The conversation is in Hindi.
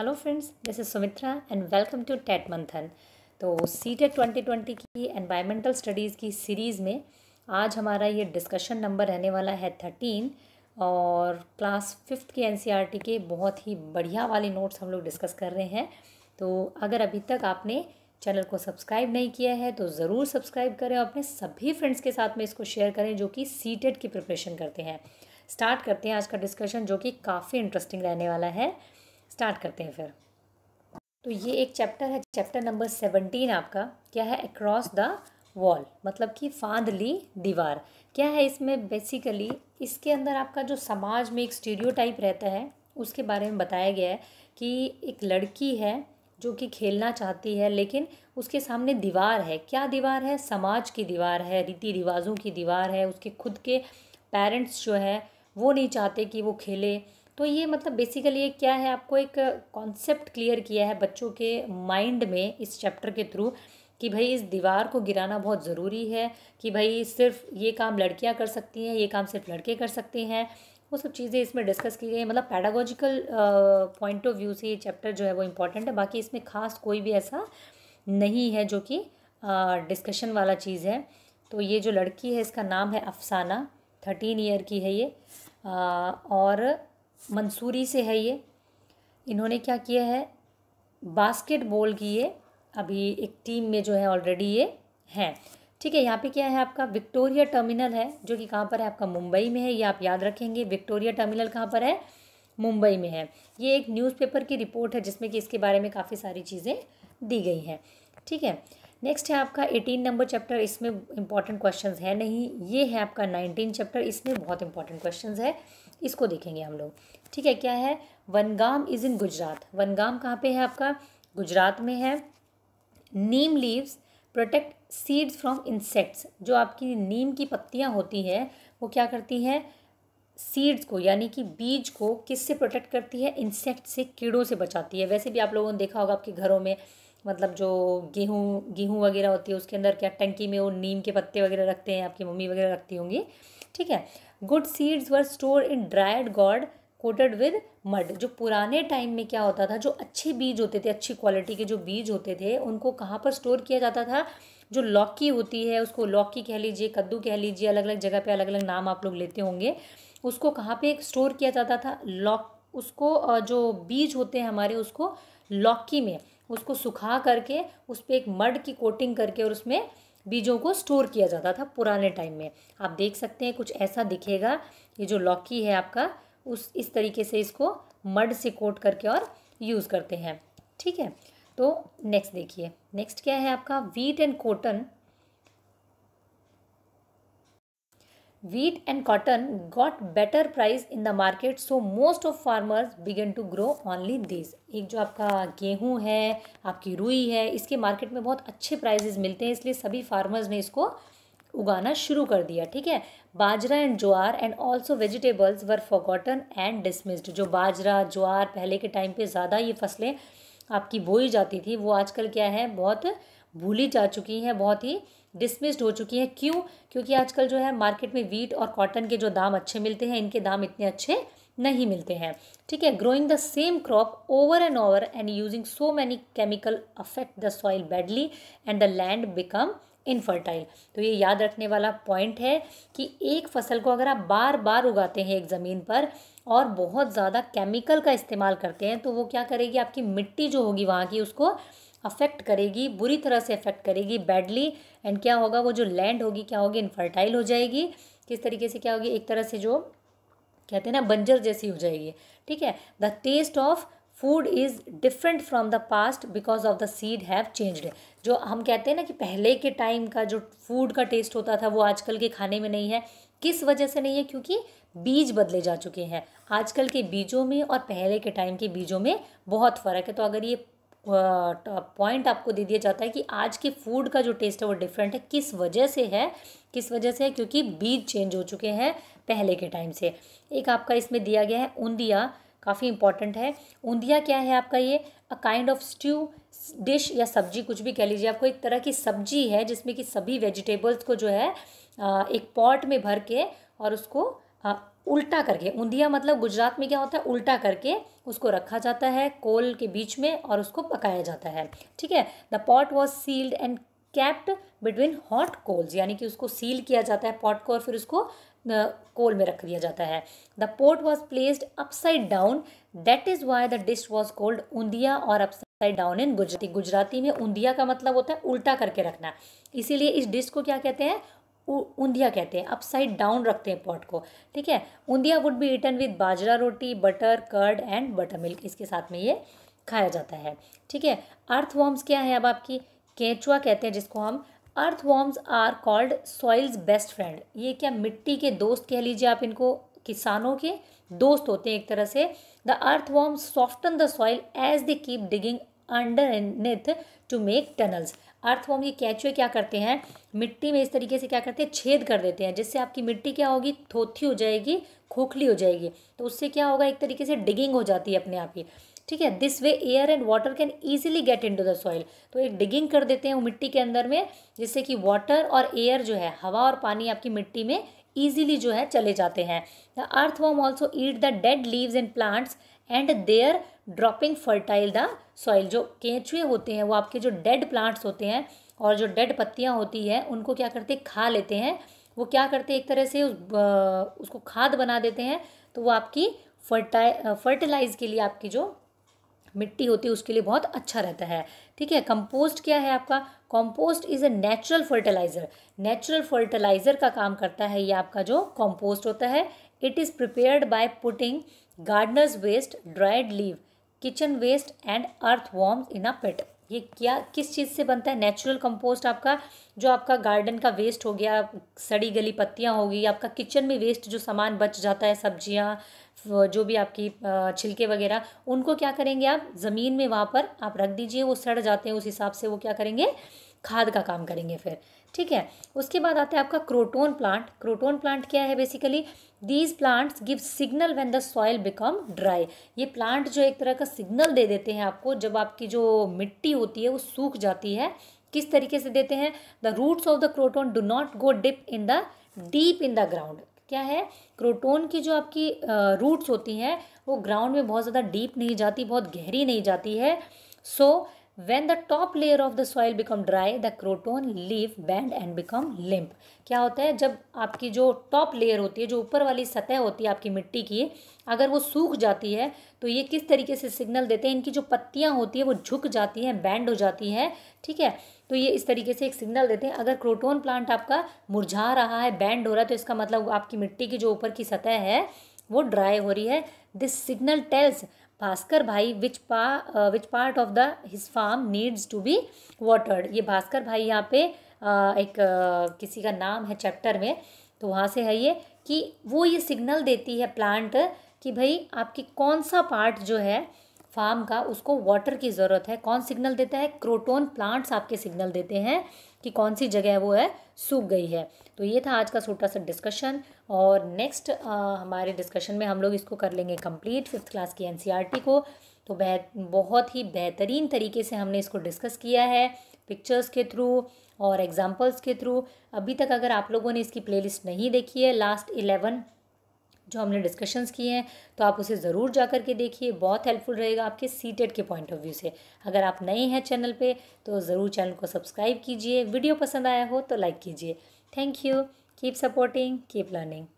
hello friends this is Sumitra and welcome to TET Manthan तो सी टेट ट्वेंटी ट्वेंटी की एनवायरमेंटल स्टडीज़ की सीरीज़ में आज हमारा ये डिस्कशन नंबर रहने वाला है थर्टीन और क्लास फिफ्थ के एनसीईआरटी e के बहुत ही बढ़िया वाले नोट्स हम लोग डिस्कस कर रहे हैं तो अगर अभी तक आपने चैनल को सब्सक्राइब नहीं किया है तो ज़रूर सब्सक्राइब करें और अपने सभी फ्रेंड्स के साथ में इसको शेयर करें जो कि सी टेट e की प्रिपरेशन करते हैं स्टार्ट करते हैं आज का डिस्कशन जो कि काफ़ी इंटरेस्टिंग रहने वाला है स्टार्ट करते हैं फिर तो ये एक चैप्टर है चैप्टर नंबर सेवनटीन आपका क्या है अक्रॉस द वॉल मतलब कि फांदली दीवार क्या है इसमें बेसिकली इसके अंदर आपका जो समाज में एक स्टीरियो रहता है उसके बारे में बताया गया है कि एक लड़की है जो कि खेलना चाहती है लेकिन उसके सामने दीवार है क्या दीवार है समाज की दीवार है रीति रिवाजों की दीवार है उसके खुद के पेरेंट्स जो है वो नहीं चाहते कि वो खेले तो ये मतलब बेसिकली ये क्या है आपको एक कॉन्सेप्ट क्लियर किया है बच्चों के माइंड में इस चैप्टर के थ्रू कि भाई इस दीवार को गिराना बहुत ज़रूरी है कि भाई सिर्फ ये काम लड़कियां कर सकती हैं ये काम सिर्फ लड़के कर सकते हैं वो सब चीज़ें इसमें डिस्कस की गई हैं मतलब पैडागोजिकल पॉइंट ऑफ व्यू से ये चैप्टर जो है वो इम्पॉर्टेंट है बाकी इसमें खास कोई भी ऐसा नहीं है जो कि डिस्कशन वाला चीज़ है तो ये जो लड़की है इसका नाम है अफसाना थर्टीन ईयर की है ये आ, और मंसूरी से है ये इन्होंने क्या किया है बास्केटबॉल की ये अभी एक टीम में जो है ऑलरेडी ये हैं ठीक है यहाँ पे क्या है आपका विक्टोरिया टर्मिनल है जो कि कहाँ पर है आपका मुंबई में है ये आप याद रखेंगे विक्टोरिया टर्मिनल कहाँ पर है मुंबई में है ये एक न्यूज़पेपर की रिपोर्ट है जिसमें कि इसके बारे में काफ़ी सारी चीज़ें दी गई हैं ठीक है नेक्स्ट है आपका एटीन नंबर चैप्टर इसमें इंपॉर्टेंट क्वेश्चन है नहीं ये है आपका नाइनटीन चैप्टर इसमें बहुत इंपॉर्टेंट क्वेश्चन है इसको देखेंगे हम लोग ठीक है क्या है वनगाम इज़ इन गुजरात वनगाम कहाँ पे है आपका गुजरात में है neem leaves protect seeds from insects जो आपकी नीम की पत्तियाँ होती हैं वो क्या करती हैं सीड्स को यानी कि बीज को किससे प्रोटेक्ट करती है इंसेक्ट से कीड़ों से बचाती है वैसे भी आप लोगों ने देखा होगा आपके घरों में मतलब जो गेहूँ गेहूँ वगैरह होती है उसके अंदर क्या टंकी में वो नीम के पत्ते वगैरह रखते हैं आपकी मम्मी वगैरह रखती होंगी ठीक है good seeds were store in dried gourd coated with mud जो पुराने टाइम में क्या होता था जो अच्छे बीज होते थे अच्छी क्वालिटी के जो बीज होते थे उनको कहाँ पर स्टोर किया जाता था जो लौकी होती है उसको लौकी कह लीजिए कद्दू कह लीजिए अलग अलग जगह पे अलग अलग नाम आप लोग लेते होंगे उसको कहाँ पे स्टोर किया जाता था लॉक उसको जो बीज होते हैं हमारे उसको लौकी में उसको सुखा करके उस पर एक मड की कोटिंग करके और उसमें बीजों को स्टोर किया जाता था पुराने टाइम में आप देख सकते हैं कुछ ऐसा दिखेगा ये जो लौकी है आपका उस इस तरीके से इसको मड से कोट करके और यूज़ करते हैं ठीक है तो नेक्स्ट देखिए नेक्स्ट क्या है आपका wheat and cotton wheat and cotton got better price in the market so most of farmers began to grow only these एक जो आपका गेहूं है आपकी रुई है इसके मार्केट में बहुत अच्छे प्राइजेस मिलते हैं इसलिए सभी फार्मर्स ने इसको उगाना शुरू कर दिया ठीक है bajra and jowar and also vegetables were forgotten and dismissed जो बाजरा ज्वार पहले के टाइम पे ज़्यादा ये फसलें आपकी बोई जाती थी वो आजकल क्या है बहुत भूली जा चुकी हैं बहुत ही डिसमिस्ड हो चुकी है क्यों क्योंकि आजकल जो है मार्केट में वीट और कॉटन के जो दाम अच्छे मिलते हैं इनके दाम इतने अच्छे नहीं मिलते हैं ठीक है growing the same crop over and over and using so many chemical affect the soil badly and the land become infertile तो ये याद रखने वाला पॉइंट है कि एक फसल को अगर आप बार बार उगाते हैं एक ज़मीन पर और बहुत ज़्यादा केमिकल का इस्तेमाल करते हैं तो वो क्या करेगी आपकी मिट्टी जो होगी वहाँ की उसको अफेक्ट करेगी बुरी तरह से अफेक्ट करेगी बैडली एंड क्या होगा वो जो लैंड होगी क्या होगी इनफर्टाइल हो जाएगी किस तरीके से क्या होगी एक तरह से जो कहते हैं ना बंजर जैसी हो जाएगी ठीक है the taste of food is different from the past because of the seed have changed जो हम कहते हैं ना कि पहले के टाइम का जो फूड का टेस्ट होता था वो आजकल के खाने में नहीं है किस वजह से नहीं है क्योंकि बीज बदले जा चुके हैं आजकल के बीजों में और पहले के टाइम के बीजों में बहुत फ़र्क है तो अगर ये पॉइंट आपको दे दिया जाता है कि आज के फूड का जो टेस्ट है वो डिफरेंट है किस वजह से है किस वजह से है क्योंकि बीज चेंज हो चुके हैं पहले के टाइम से एक आपका इसमें दिया गया है उंदिया काफ़ी इंपॉर्टेंट है उंदिया क्या है आपका ये a kind of stew dish या सब्जी कुछ भी कह लीजिए आपको एक तरह की सब्जी है जिसमें कि सभी वेजिटेबल्स को जो है एक पॉट में भर के और उसको उल्टा करके ऊंधिया मतलब गुजरात में क्या होता है उल्टा करके उसको रखा जाता है कोल के बीच में और उसको पकाया जाता है ठीक है the pot was sealed and kept between hot coals यानी कि उसको सील किया जाता है पॉट को और फिर उसको कोल में रख दिया जाता है the pot was placed upside down that is why the dish was called undhiya और upside down in Gujarati Gujarati में उंधिया का मतलब होता है उल्टा करके रखना इसीलिए इस डिश को क्या कहते हैं उंधिया कहते हैं अपसाइड डाउन रखते हैं पॉट को ठीक है undhiya would be eaten with bajra roti butter curd and butter milk इसके साथ में ये खाया जाता है ठीक है अर्थ वॉर्म्स क्या है अब आपकी केंचुआ कहते हैं जिसको हम earthworms are called soil's best friend ये क्या मिट्टी के दोस्त कह लीजिए आप इनको किसानों के दोस्त होते हैं एक तरह से the earthworms soften the soil as they keep digging underneath to make tunnels earthworm ये कैचुए क्या करते हैं मिट्टी में इस तरीके से क्या करते हैं छेद कर देते हैं जिससे आपकी मिट्टी क्या होगी थोथी हो जाएगी खोखली हो जाएगी तो उससे क्या होगा एक तरीके से डिगिंग हो जाती है अपने आप की ठीक है this way air and water can easily get into the soil तो एक डिगिंग कर देते हैं वो मिट्टी के अंदर में जिससे कि वाटर और एयर जो है हवा और पानी आपकी मिट्टी में ईजिली जो है चले जाते हैं the earthworm also eat the dead leaves and plants and their dropping fertile the soil जो केंचुए होते हैं वो आपके जो डेड प्लांट्स होते हैं और जो डेड पत्तियाँ होती हैं उनको क्या करते हैं खा लेते हैं वो क्या करते हैं एक तरह से उस, उसको खाद बना देते हैं तो वो आपकी फर्टाइ फर्टिलाइज के लिए आपकी जो मिट्टी होती है उसके लिए बहुत अच्छा रहता है ठीक है कंपोस्ट क्या है आपका compost is a natural fertiliser natural fertiliser का काम करता है ये आपका जो कंपोस्ट होता है it is prepared by putting gardeners waste dried leave kitchen waste and earth worm in a pit ये क्या किस चीज़ से बनता है नेचुरल कंपोस्ट आपका जो आपका गार्डन का वेस्ट हो गया सड़ी गली पत्तियाँ होगी आपका किचन में वेस्ट जो सामान बच जाता है सब्जियाँ जो भी आपकी छिलके वगैरह उनको क्या करेंगे आप ज़मीन में वहाँ पर आप रख दीजिए वो सड़ जाते हैं उस हिसाब से वो क्या करेंगे खाद का काम करेंगे फिर ठीक है उसके बाद आता है आपका क्रोटोन प्लांट क्रोटोन प्लांट क्या है basically these plants give signal when the soil become dry ये प्लांट जो एक तरह का सिग्नल दे देते हैं आपको जब आपकी जो मिट्टी होती है वो सूख जाती है किस तरीके से देते हैं the roots of the croton do not go dip in the deep in the ground क्या है क्रोटोन की जो आपकी रूट्स होती हैं वो ग्राउंड में बहुत ज़्यादा डीप नहीं जाती बहुत गहरी नहीं जाती है सो when the top layer of the soil become dry the croton leaf bend and become limp क्या होता है जब आपकी जो टॉप लेयर होती है जो ऊपर वाली सतह होती है आपकी मिट्टी की अगर वो सूख जाती है तो ये किस तरीके से सिग्नल देते हैं इनकी जो पत्तियाँ होती है वो झुक जाती हैं बैंड हो जाती है ठीक है तो ये इस तरीके से एक सिग्नल देते हैं अगर क्रोटोन प्लांट आपका मुरझा रहा है बैंड हो रहा है तो इसका मतलब आपकी मिट्टी की जो ऊपर की सतह है वो ड्राई हो रही है this signal tales Bhaskar bhai which पा which part of the his farm needs to be watered ये भास्कर भाई यहाँ पे uh, एक uh, किसी का नाम है चैप्टर में तो वहाँ से है ये कि वो ये सिग्नल देती है प्लांट कि भाई आपकी कौन सा पार्ट जो है फार्म का उसको वाटर की ज़रूरत है कौन सिग्नल देता है क्रोटोन प्लांट्स आपके सिग्नल देते हैं कि कौन सी जगह वो है सूख गई है तो ये था आज का छोटा सा डिस्कशन और नेक्स्ट हमारे डिस्कशन में हम लोग इसको कर लेंगे कंप्लीट फिफ्थ क्लास की एनसीईआरटी e को तो बेह बहुत ही बेहतरीन तरीके से हमने इसको डिस्कस किया है पिक्चर्स के थ्रू और एग्जाम्पल्स के थ्रू अभी तक अगर आप लोगों ने इसकी प्लेलिस्ट नहीं देखी है लास्ट इलेवन जो हमने डिस्कशंस किए हैं तो आप उसे ज़रूर जा कर के देखिए बहुत हेल्पफुल रहेगा आपके सीटेट के पॉइंट ऑफ व्यू से अगर आप नए हैं चैनल पे तो ज़रूर चैनल को सब्सक्राइब कीजिए वीडियो पसंद आया हो तो लाइक कीजिए thank you keep supporting keep learning